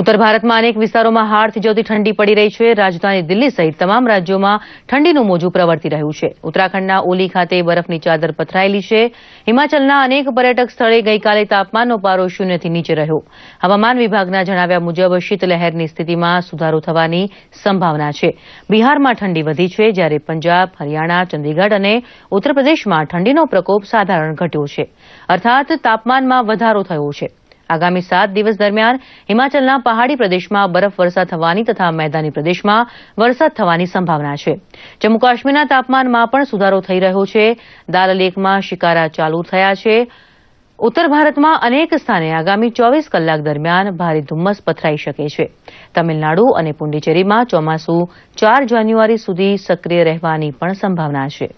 ઉત્તર ભારતમાં અનેક વિસ્તારોમાં હાડથી જવતી ઠંડી પડી રહી છે રાજધાની દિલ્હી સહિત તમામ રાજ્યોમાં ઠંડીનું મોજું પ્રવર્તી રહ્યું છે ઉત્તરાખંડના ઓલી ખાતે બરફની ચાદર પથરાયેલી છે હિમાચલના અનેક પર્યટક સ્થળે ગઈકાલે તાપમાનનો પારો શૂન્યથી નીચે રહ્યો હવામાન વિભાગના જણાવ્યા મુજબ શીતલહેરની સ્થિતિમાં સુધારો થવાની સંભાવના છે બિહારમાં ઠંડી વધી છે જ્યારે પંજાબ હરિયાણા ચંદીગઢ અને ઉત્તર પ્રદેશમાં ઠંડીનો પ્રકોપ સાધારણ ઘટ્યો છે અર્થાત તાપમાનમાં વધારો થયો છે આગામી સાત દિવસ દરમિયાન હિમાચલના પહાડી પ્રદેશમાં બરફવર્ષા થવાની તથા મેદાની પ્રદેશમાં વરસાદ થવાની સંભાવના છે જમ્મુ કાશ્મીરના તાપમાનમાં પણ સુધારો થઈ રહ્યો છે દાલ લેકમાં શિકારા ચાલુ થયા છે ઉત્તર ભારતમાં અનેક સ્થાને આગામી ચોવીસ કલાક દરમિયાન ભારે ધુમ્મસ પથરાઈ શકે છે તમિલનાડુ અને પુડુચેરીમાં ચોમાસું ચાર જાન્યુઆરી સુધી સક્રિય રહેવાની પણ સંભાવના છે